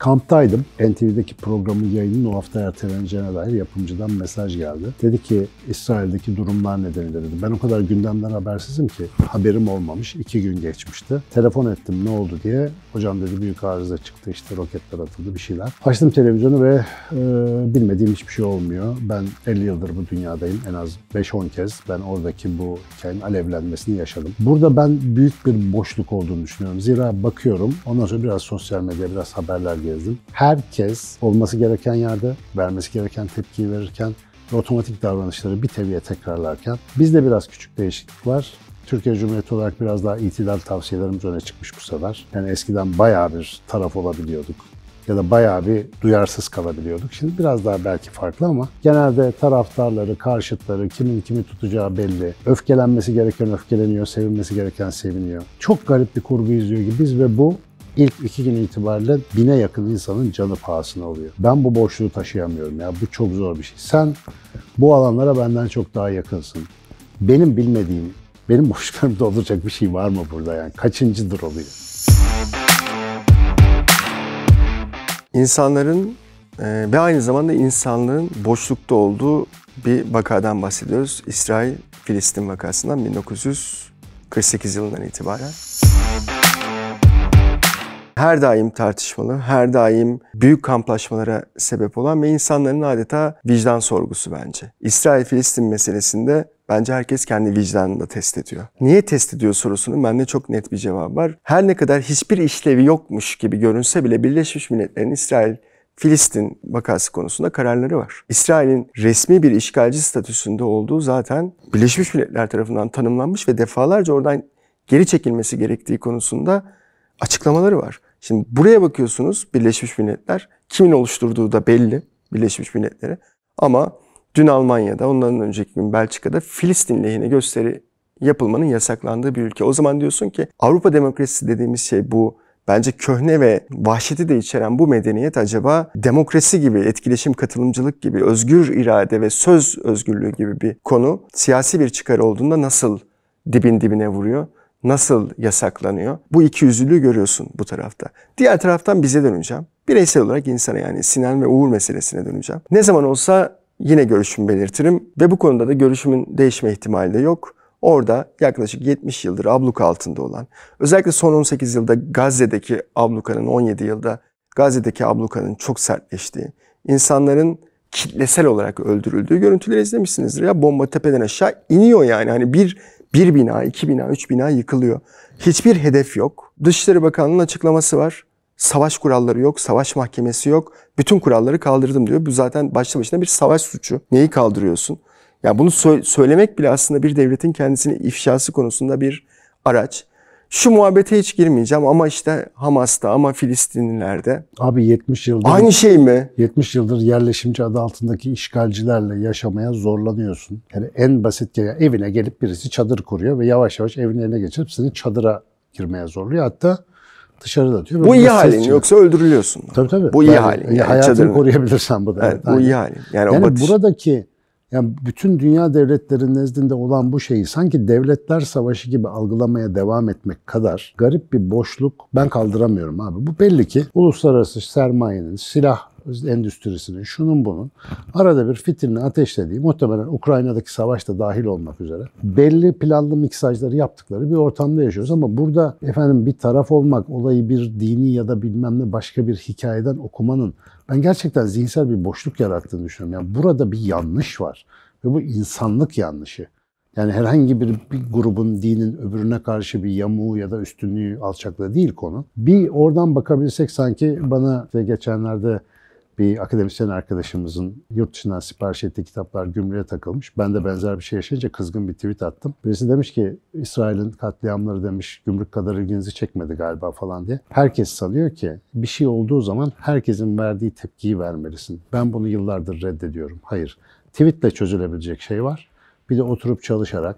Kamptaydım. NTV'deki programın yayının o hafta erteleneceğine dair yapımcıdan mesaj geldi. Dedi ki İsrail'deki durumlar nedeniyle dedi. Ben o kadar gündemden habersizim ki haberim olmamış. iki gün geçmişti. Telefon ettim ne oldu diye. Hocam dedi büyük arıza çıktı işte roketler atıldı bir şeyler. Açtım televizyonu ve e, bilmediğim hiçbir şey olmuyor. Ben 50 yıldır bu dünyadayım. En az 5-10 kez ben oradaki bu hikayenin alevlenmesini yaşadım. Burada ben büyük bir boşluk olduğunu düşünüyorum. Zira bakıyorum ondan sonra biraz sosyal medya biraz haberler geliyor gezdim. Herkes olması gereken yerde, vermesi gereken tepkiyi verirken ve otomatik davranışları bir teviye tekrarlarken bizde biraz küçük değişiklik var. Türkiye Cumhuriyeti olarak biraz daha itidal tavsiyelerimiz öne çıkmış bu sefer. Yani eskiden bayağı bir taraf olabiliyorduk ya da bayağı bir duyarsız kalabiliyorduk. Şimdi biraz daha belki farklı ama genelde taraftarları, karşıtları, kimin kimi tutacağı belli. Öfkelenmesi gereken öfkeleniyor, sevinmesi gereken seviniyor. Çok garip bir kurgu izliyor biz ve bu ilk iki gün itibariyle bine yakın insanın canı pahasına oluyor. Ben bu boşluğu taşıyamıyorum ya. Bu çok zor bir şey. Sen bu alanlara benden çok daha yakınsın. Benim bilmediğim, benim boşluklarımı dolduracak bir şey var mı burada yani? Kaçıncıdır oluyor? İnsanların e, ve aynı zamanda insanlığın boşlukta olduğu bir vakadan bahsediyoruz. İsrail-Filistin vakasından 1948 yılından itibaren her daim tartışmalı, her daim büyük kamplaşmalara sebep olan ve insanların adeta vicdan sorgusu bence. İsrail-Filistin meselesinde Bence herkes kendi vicdanını da test ediyor. Niye test ediyor sorusunun bende çok net bir cevabı var. Her ne kadar hiçbir işlevi yokmuş gibi görünse bile Birleşmiş Milletler'in İsrail Filistin vakası konusunda kararları var. İsrail'in resmi bir işgalci statüsünde olduğu zaten Birleşmiş Milletler tarafından tanımlanmış ve defalarca oradan geri çekilmesi gerektiği konusunda açıklamaları var. Şimdi buraya bakıyorsunuz Birleşmiş Milletler. Kimin oluşturduğu da belli Birleşmiş Milletleri. Ama dün Almanya'da, ondan önceki gün Belçika'da Filistin lehine gösteri yapılmanın yasaklandığı bir ülke. O zaman diyorsun ki Avrupa demokrasisi dediğimiz şey bu bence köhne ve vahşeti de içeren bu medeniyet acaba demokrasi gibi, etkileşim, katılımcılık gibi, özgür irade ve söz özgürlüğü gibi bir konu siyasi bir çıkar olduğunda nasıl dibin dibine vuruyor? nasıl yasaklanıyor? Bu iki ikiyüzlülüğü görüyorsun bu tarafta. Diğer taraftan bize döneceğim. Bireysel olarak insana yani Sinan ve Uğur meselesine döneceğim. Ne zaman olsa yine görüşümü belirtirim ve bu konuda da görüşümün değişme ihtimali de yok. Orada yaklaşık 70 yıldır abluka altında olan, özellikle son 18 yılda Gazze'deki ablukanın 17 yılda Gazze'deki ablukanın çok sertleştiği, insanların kitlesel olarak öldürüldüğü görüntüleri izlemişsinizdir. Ya bomba tepeden aşağı iniyor yani. Hani bir bir bina, iki bina, üç bina yıkılıyor. Hiçbir hedef yok. Dışişleri Bakanlığı'nın açıklaması var. Savaş kuralları yok, savaş mahkemesi yok. Bütün kuralları kaldırdım diyor. Bu zaten başlı başına bir savaş suçu. Neyi kaldırıyorsun? Yani bunu söylemek bile aslında bir devletin kendisini ifşası konusunda bir araç. Şu muhabbete hiç girmeyeceğim ama işte Hamas'ta ama Filistinlilerde. Abi 70 yıldır. Aynı şey mi? 70 yıldır yerleşimci adı altındaki işgalcilerle yaşamaya zorlanıyorsun. Yani en basit yani evine gelip birisi çadır kuruyor ve yavaş yavaş evin eline geçirip seni çadıra girmeye zorluyor. Hatta dışarıda atıyor. Bu iyi halin çıkıyor. yoksa öldürülüyorsun. Tabii tabii. Bu iyi ben, halin. Yani hayatını çadırın. koruyabilirsen bu da. Evet, evet bu iyi halin. Yani, yani o batış. buradaki yani bütün dünya devletlerinin nezdinde olan bu şeyi sanki devletler savaşı gibi algılamaya devam etmek kadar garip bir boşluk ben kaldıramıyorum abi. Bu belli ki uluslararası sermayenin silah endüstrisinin, şunun bunun arada bir fitilini ateşlediği, muhtemelen Ukrayna'daki savaşta dahil olmak üzere belli planlı miksajları yaptıkları bir ortamda yaşıyoruz. Ama burada efendim bir taraf olmak, olayı bir dini ya da bilmem ne başka bir hikayeden okumanın ben gerçekten zihinsel bir boşluk yarattığını düşünüyorum. Yani burada bir yanlış var ve bu insanlık yanlışı. Yani herhangi bir, bir grubun, dinin öbürüne karşı bir yamuğu ya da üstünlüğü alçaklığı değil konu. Bir oradan bakabilirsek sanki bana işte geçenlerde bir akademisyen arkadaşımızın yurt dışından sipariş ettiği kitaplar gümrüğe takılmış. Ben de benzer bir şey yaşayınca kızgın bir tweet attım. Birisi demiş ki İsrail'in katliamları demiş gümrük kadar ilginizi çekmedi galiba falan diye. Herkes sanıyor ki bir şey olduğu zaman herkesin verdiği tepkiyi vermelisin. Ben bunu yıllardır reddediyorum. Hayır. Tweetle çözülebilecek şey var. Bir de oturup çalışarak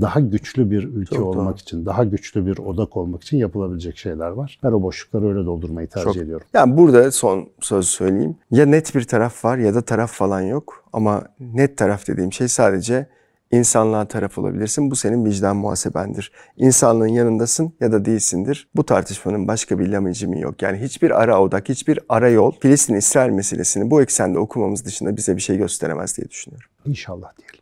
daha güçlü bir ülke Çok olmak doğru. için, daha güçlü bir odak olmak için yapılabilecek şeyler var. Ben o boşlukları öyle doldurmayı tercih Çok. ediyorum. Yani burada son söz söyleyeyim. Ya net bir taraf var ya da taraf falan yok. Ama net taraf dediğim şey sadece insanlığa taraf olabilirsin. Bu senin vicdan muhasebendir. İnsanlığın yanındasın ya da değilsindir. Bu tartışmanın başka bir lamıcımı yok. Yani hiçbir ara odak, hiçbir ara yol Filistin-İsrail meselesini bu eksende okumamız dışında bize bir şey gösteremez diye düşünüyorum. İnşallah diyelim.